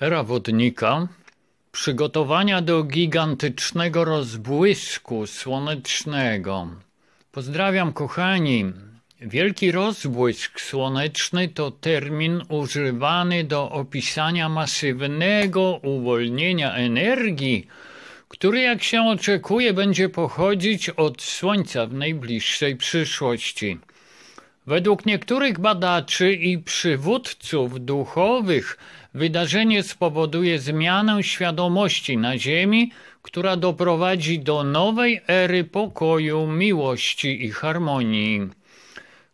era wodnika, przygotowania do gigantycznego rozbłysku słonecznego. Pozdrawiam, kochani. Wielki rozbłysk słoneczny to termin używany do opisania masywnego uwolnienia energii, który, jak się oczekuje, będzie pochodzić od Słońca w najbliższej przyszłości. Według niektórych badaczy i przywódców duchowych wydarzenie spowoduje zmianę świadomości na Ziemi, która doprowadzi do nowej ery pokoju, miłości i harmonii.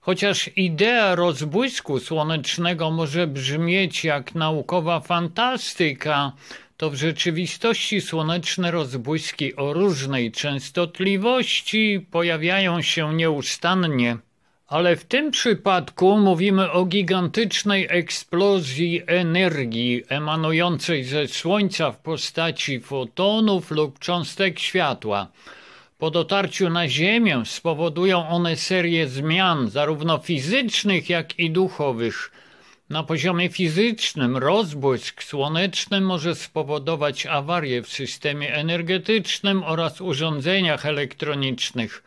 Chociaż idea rozbłysku słonecznego może brzmieć jak naukowa fantastyka, to w rzeczywistości słoneczne rozbłyski o różnej częstotliwości pojawiają się nieustannie. Ale w tym przypadku mówimy o gigantycznej eksplozji energii emanującej ze Słońca w postaci fotonów lub cząstek światła. Po dotarciu na Ziemię spowodują one serię zmian, zarówno fizycznych, jak i duchowych. Na poziomie fizycznym rozbłysk słoneczny może spowodować awarie w systemie energetycznym oraz urządzeniach elektronicznych.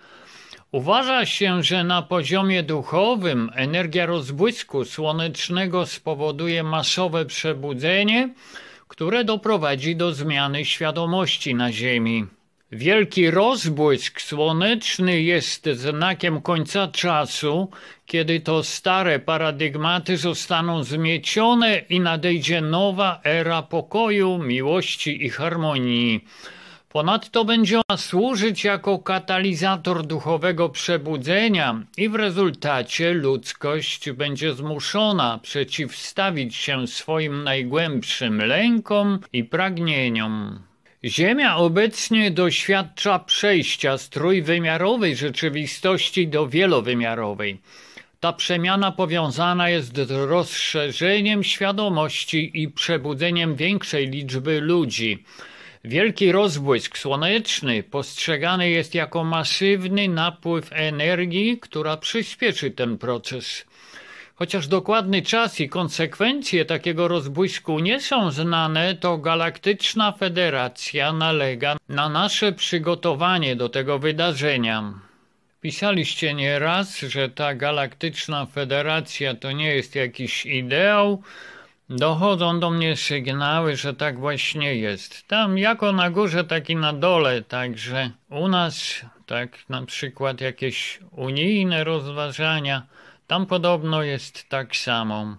Uważa się, że na poziomie duchowym energia rozbłysku słonecznego spowoduje masowe przebudzenie, które doprowadzi do zmiany świadomości na Ziemi. Wielki rozbłysk słoneczny jest znakiem końca czasu, kiedy to stare paradygmaty zostaną zmiecione i nadejdzie nowa era pokoju, miłości i harmonii. Ponadto będzie ona służyć jako katalizator duchowego przebudzenia i w rezultacie ludzkość będzie zmuszona przeciwstawić się swoim najgłębszym lękom i pragnieniom. Ziemia obecnie doświadcza przejścia z trójwymiarowej rzeczywistości do wielowymiarowej. Ta przemiana powiązana jest z rozszerzeniem świadomości i przebudzeniem większej liczby ludzi – Wielki rozbłysk słoneczny postrzegany jest jako masywny napływ energii, która przyspieszy ten proces. Chociaż dokładny czas i konsekwencje takiego rozbłysku nie są znane, to Galaktyczna Federacja nalega na nasze przygotowanie do tego wydarzenia. Pisaliście nieraz, że ta Galaktyczna Federacja to nie jest jakiś ideał, Dochodzą do mnie sygnały, że tak właśnie jest. Tam jako na górze, tak i na dole, także u nas, tak na przykład jakieś unijne rozważania, tam podobno jest tak samo.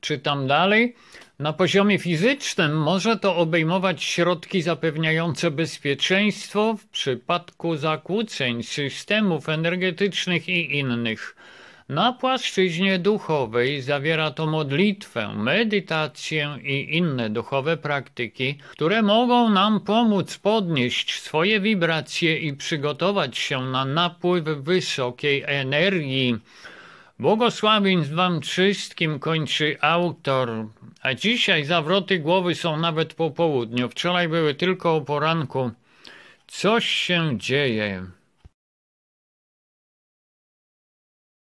Czytam dalej. Na poziomie fizycznym może to obejmować środki zapewniające bezpieczeństwo w przypadku zakłóceń systemów energetycznych i innych. Na płaszczyźnie duchowej zawiera to modlitwę, medytację i inne duchowe praktyki, które mogą nam pomóc podnieść swoje wibracje i przygotować się na napływ wysokiej energii. Błogosławieństw Wam wszystkim kończy autor. A dzisiaj zawroty głowy są nawet po południu. Wczoraj były tylko o poranku. Coś się dzieje.